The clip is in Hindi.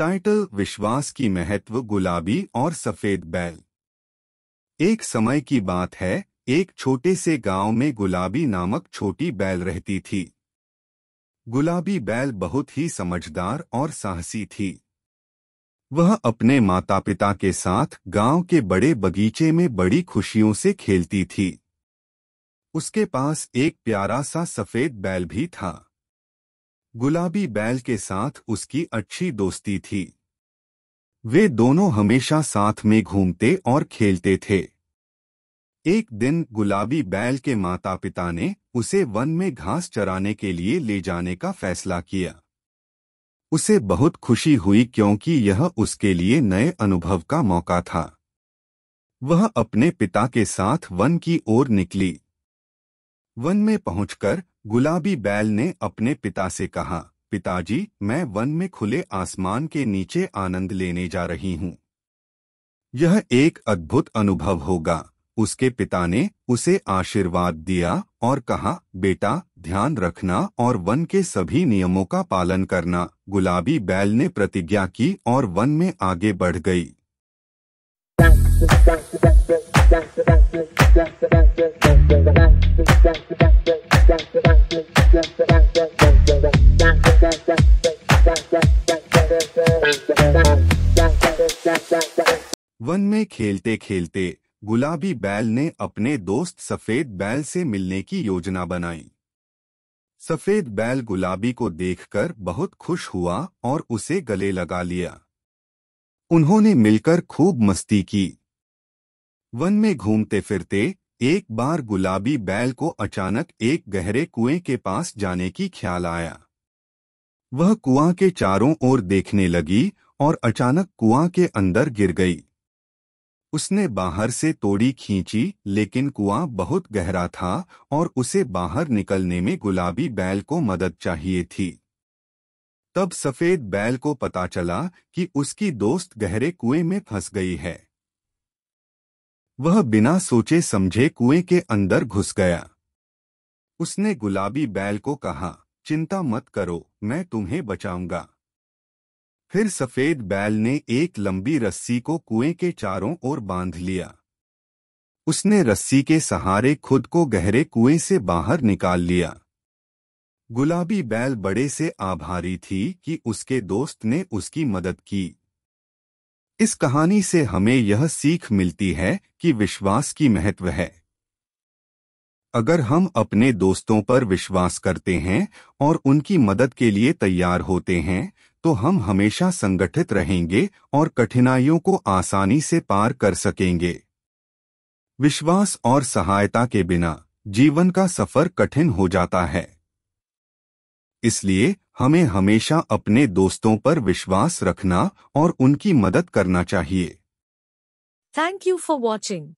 टाइटल विश्वास की महत्व गुलाबी और सफेद बैल एक समय की बात है एक छोटे से गांव में गुलाबी नामक छोटी बैल रहती थी गुलाबी बैल बहुत ही समझदार और साहसी थी वह अपने माता पिता के साथ गांव के बड़े बगीचे में बड़ी खुशियों से खेलती थी उसके पास एक प्यारा सा सफेद बैल भी था गुलाबी बैल के साथ उसकी अच्छी दोस्ती थी वे दोनों हमेशा साथ में घूमते और खेलते थे एक दिन गुलाबी बैल के माता पिता ने उसे वन में घास चराने के लिए ले जाने का फैसला किया उसे बहुत खुशी हुई क्योंकि यह उसके लिए नए अनुभव का मौका था वह अपने पिता के साथ वन की ओर निकली वन में पहुंचकर गुलाबी बैल ने अपने पिता से कहा पिताजी मैं वन में खुले आसमान के नीचे आनंद लेने जा रही हूं यह एक अद्भुत अनुभव होगा उसके पिता ने उसे आशीर्वाद दिया और कहा बेटा ध्यान रखना और वन के सभी नियमों का पालन करना गुलाबी बैल ने प्रतिज्ञा की और वन में आगे बढ़ गई वन में खेलते खेलते गुलाबी बैल ने अपने दोस्त सफेद बैल से मिलने की योजना बनाई सफेद बैल गुलाबी को देखकर बहुत खुश हुआ और उसे गले लगा लिया उन्होंने मिलकर खूब मस्ती की वन में घूमते फिरते एक बार गुलाबी बैल को अचानक एक गहरे कुएं के पास जाने की ख्याल आया वह कुआं के चारों ओर देखने लगी और अचानक कुआं के अंदर गिर गई उसने बाहर से तोड़ी खींची लेकिन कुआं बहुत गहरा था और उसे बाहर निकलने में गुलाबी बैल को मदद चाहिए थी तब सफेद बैल को पता चला कि उसकी दोस्त गहरे कुएं में फंस गई है वह बिना सोचे समझे कुएं के अंदर घुस गया उसने गुलाबी बैल को कहा चिंता मत करो मैं तुम्हें बचाऊंगा फिर सफेद बैल ने एक लंबी रस्सी को कुएं के चारों ओर बांध लिया उसने रस्सी के सहारे खुद को गहरे कुएं से बाहर निकाल लिया गुलाबी बैल बड़े से आभारी थी कि उसके दोस्त ने उसकी मदद की इस कहानी से हमें यह सीख मिलती है कि विश्वास की महत्व है अगर हम अपने दोस्तों पर विश्वास करते हैं और उनकी मदद के लिए तैयार होते हैं तो हम हमेशा संगठित रहेंगे और कठिनाइयों को आसानी से पार कर सकेंगे विश्वास और सहायता के बिना जीवन का सफर कठिन हो जाता है इसलिए हमें हमेशा अपने दोस्तों पर विश्वास रखना और उनकी मदद करना चाहिए थैंक यू फॉर वॉचिंग